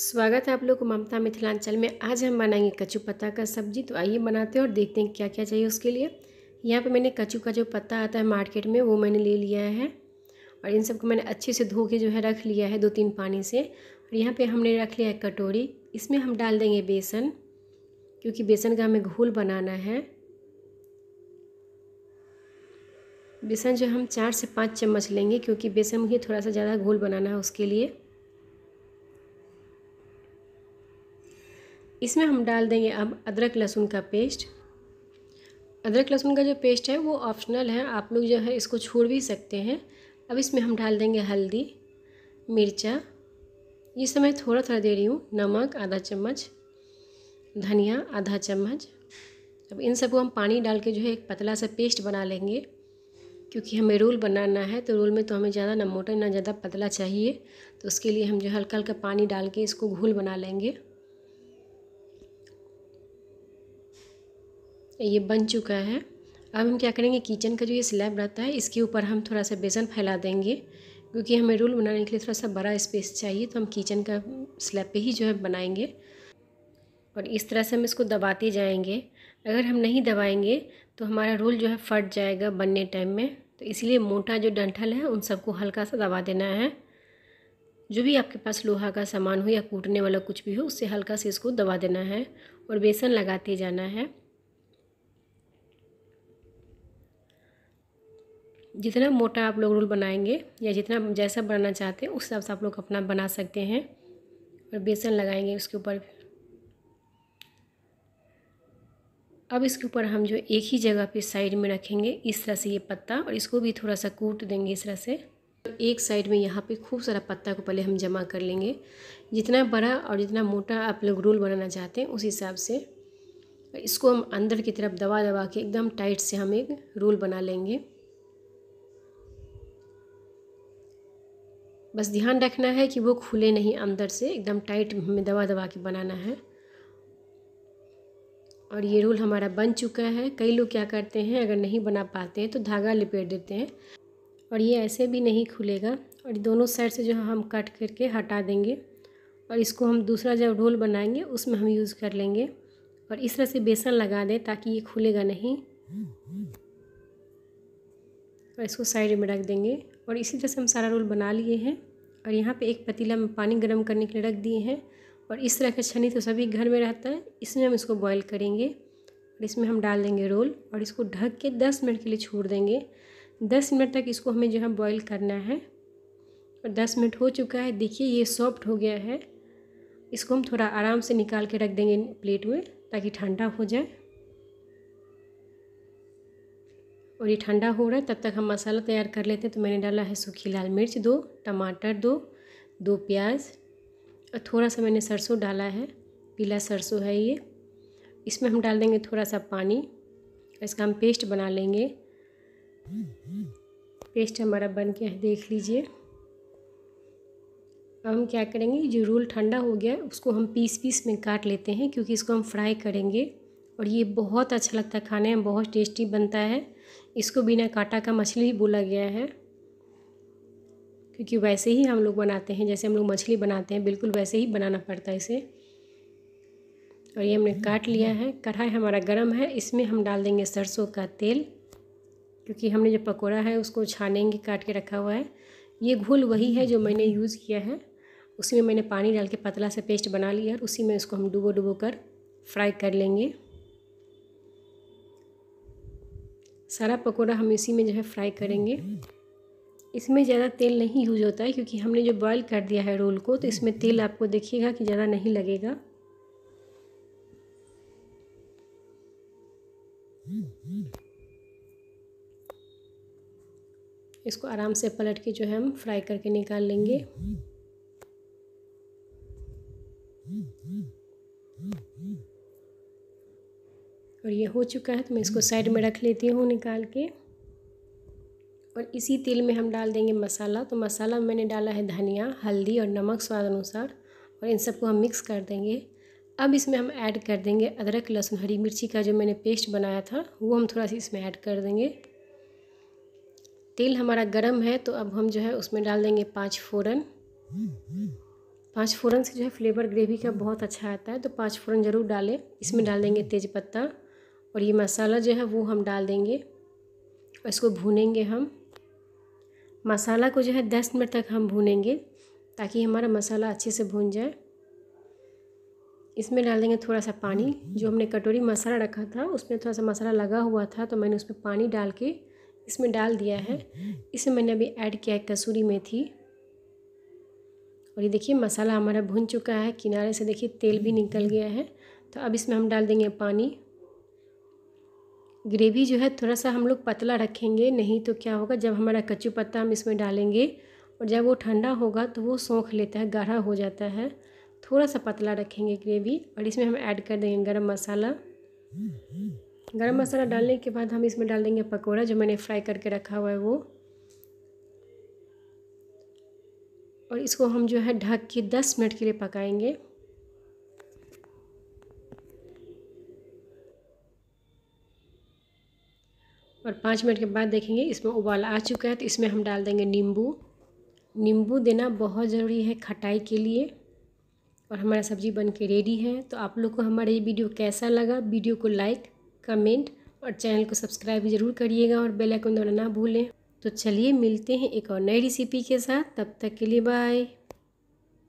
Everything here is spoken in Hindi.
स्वागत है आप लोग को ममता मिथिलांचल में आज हम बनाएंगे कचू पत्ता का सब्जी तो आइए बनाते हैं और देखते हैं क्या क्या चाहिए उसके लिए यहाँ पे मैंने कचू का जो पत्ता आता है मार्केट में वो मैंने ले लिया है और इन सबको मैंने अच्छे से धो के जो है रख लिया है दो तीन पानी से और यहाँ पर हमने रख लिया है कटोरी इसमें हम डाल देंगे बेसन क्योंकि बेसन का हमें घोल बनाना है बेसन जो हम चार से पाँच चम्मच लेंगे क्योंकि बेसन मुझे थोड़ा सा ज़्यादा घोल बनाना है उसके लिए इसमें हम डाल देंगे अब अदरक लहसुन का पेस्ट अदरक लहसुन का जो पेस्ट है वो ऑप्शनल है आप लोग जो है इसको छोड़ भी सकते हैं अब इसमें हम डाल देंगे हल्दी मिर्चा ये सब मैं थोड़ा थोड़ा दे रही हूँ नमक आधा चम्मच धनिया आधा चम्मच अब इन सबको हम पानी डाल के जो है एक पतला सा पेस्ट बना लेंगे क्योंकि हमें रोल बनाना है तो रोल में तो हमें ज़्यादा ना मोटा ना ज़्यादा पतला चाहिए तो उसके लिए हम जो हल्का हल्का पानी डाल के इसको घोल बना लेंगे ये बन चुका है अब हम क्या करेंगे किचन का जो ये स्लैब रहता है इसके ऊपर हम थोड़ा सा बेसन फैला देंगे क्योंकि हमें रोल बनाने के लिए थोड़ा सा बड़ा स्पेस चाहिए तो हम किचन का स्लैब पे ही जो है बनाएंगे और इस तरह से हम इसको दबाते जाएंगे अगर हम नहीं दबाएंगे तो हमारा रोल जो है फट जाएगा बनने टाइम में तो इसलिए मोटा जो डंठल है उन सबको हल्का सा दबा देना है जो भी आपके पास लोहा का सामान हो या कूटने वाला कुछ भी हो उससे हल्का से इसको दबा देना है और बेसन लगाते जाना है जितना मोटा आप लोग रोल बनाएंगे या जितना जैसा बनाना चाहते हैं उस हिसाब से आप लोग अपना बना सकते हैं और बेसन लगाएंगे उसके ऊपर अब इसके ऊपर हम जो एक ही जगह पे साइड में रखेंगे इस तरह से ये पत्ता और इसको भी थोड़ा सा कूट देंगे इस तरह से एक साइड में यहाँ पे खूब सारा पत्ता को पहले हम जमा कर लेंगे जितना बड़ा और जितना मोटा आप लोग रोल बनाना चाहते हैं उस हिसाब से इसको हम अंदर की तरफ दबा दबा के एकदम टाइट से हम एक रोल बना लेंगे बस ध्यान रखना है कि वो खुले नहीं अंदर से एकदम टाइट हमें दबा दबा के बनाना है और ये रोल हमारा बन चुका है कई लोग क्या करते हैं अगर नहीं बना पाते हैं तो धागा लपेट देते हैं और ये ऐसे भी नहीं खुलेगा और दोनों साइड से जो हम कट करके हटा देंगे और इसको हम दूसरा जब रोल बनाएंगे उसमें हम यूज़ कर लेंगे और इस तरह से बेसन लगा दें ताकि ये खुलेगा नहीं और तो इसको साइड में रख देंगे और इसी तरह से हम सारा रोल बना लिए हैं और यहाँ पे एक पतीला में पानी गर्म करने के लिए रख दिए हैं और इस तरह का छनी तो सभी घर में रहता है इसमें हम इसको बॉईल करेंगे और इसमें हम डाल देंगे रोल और इसको ढक के दस मिनट के लिए छोड़ देंगे दस मिनट तक इसको हमें जो है बॉयल करना है और दस मिनट हो चुका है देखिए ये सॉफ्ट हो गया है इसको हम थोड़ा आराम से निकाल के रख देंगे प्लेट में ताकि ठंडा हो जाए और ये ठंडा हो रहा है तब तक हम मसाला तैयार कर लेते हैं तो मैंने डाला है सूखी लाल मिर्च दो टमाटर दो दो प्याज और थोड़ा सा मैंने सरसों डाला है पीला सरसों है ये इसमें हम डाल देंगे थोड़ा सा पानी इसका हम पेस्ट बना लेंगे पेस्ट हमारा बन गया है देख लीजिए अब हम क्या करेंगे जो रोल ठंडा हो गया उसको हम पीस पीस में काट लेते हैं क्योंकि इसको हम फ्राई करेंगे और ये बहुत अच्छा लगता है खाने में बहुत टेस्टी बनता है इसको बिना कांटा का मछली ही बोला गया है क्योंकि वैसे ही हम लोग बनाते हैं जैसे हम लोग मछली बनाते हैं बिल्कुल वैसे ही बनाना पड़ता है इसे और ये हमने काट लिया है कढ़ाई हमारा गर्म है इसमें हम डाल देंगे सरसों का तेल क्योंकि हमने जो पकौड़ा है उसको छानेंगे काट के रखा हुआ है ये घोल वही है जो मैंने यूज़ किया है उसी में मैंने पानी डाल के पतला सा पेस्ट बना लिया और उसी में उसको हम डुबो डुबो कर फ्राई कर लेंगे सारा पकोड़ा हम इसी में जो है फ्राई करेंगे इसमें ज़्यादा तेल नहीं यूज होता है क्योंकि हमने जो बॉईल कर दिया है रोल को तो इसमें तेल आपको देखिएगा कि ज़्यादा नहीं लगेगा इसको आराम से पलट के जो है हम फ्राई करके निकाल लेंगे Mm-hmm. और ये हो चुका है तो मैं इसको साइड में रख लेती हूँ निकाल के और इसी तेल में हम डाल देंगे मसाला तो मसाला मैंने डाला है धनिया हल्दी और नमक स्वाद अनुसार और इन सबको हम मिक्स कर देंगे अब इसमें हम ऐड कर देंगे अदरक लहसुन हरी मिर्ची का जो मैंने पेस्ट बनाया था वो हम थोड़ा सा इसमें ऐड कर देंगे तेल हमारा गरम है तो अब हम जो है उसमें डाल देंगे पाँच फ़ोरन पाँच फ़ोरन से जो है फ्लेवर ग्रेवी का बहुत अच्छा आता है तो पाँच फ़ोरन ज़रूर डालें इसमें डाल देंगे तेज़पत्ता और ये मसाला जो है वो हम डाल देंगे और इसको भूनेंगे हम मसाला को जो है दस मिनट तक हम भूनेंगे ताकि हमारा मसाला अच्छे से भून जाए इसमें डाल देंगे थोड़ा सा पानी जो हमने कटोरी मसाला रखा था उसमें थोड़ा सा मसाला लगा हुआ था तो मैंने उसमें पानी डाल के इसमें डाल दिया है इसे मैंने अभी ऐड किया है कसूरी मेथी और ये देखिए मसाला हमारा भुन चुका है किनारे से देखिए तेल भी निकल गया है तो अब इसमें हम डाल देंगे पानी ग्रेवी जो है थोड़ा सा हम लोग पतला रखेंगे नहीं तो क्या होगा जब हमारा कच्चू पत्ता हम इसमें डालेंगे और जब वो ठंडा होगा तो वो सोख लेता है गाढ़ा हो जाता है थोड़ा सा पतला रखेंगे ग्रेवी और इसमें हम ऐड कर देंगे गरम मसाला गरम मसाला डालने के बाद हम इसमें डाल देंगे पकौड़ा जो मैंने फ्राई करके रखा हुआ है वो और इसको हम जो है ढक के दस मिनट के लिए पकाएंगे और पाँच मिनट के बाद देखेंगे इसमें उबाल आ चुका है तो इसमें हम डाल देंगे नींबू नींबू देना बहुत ज़रूरी है खटाई के लिए और हमारा सब्ज़ी बन के रेडी है तो आप लोग को हमारा ये वीडियो कैसा लगा वीडियो को लाइक कमेंट और चैनल को सब्सक्राइब ज़रूर करिएगा और बेल आइकन दबाना ना भूलें तो चलिए मिलते हैं एक और नई रेसिपी के साथ तब तक के लिए बाय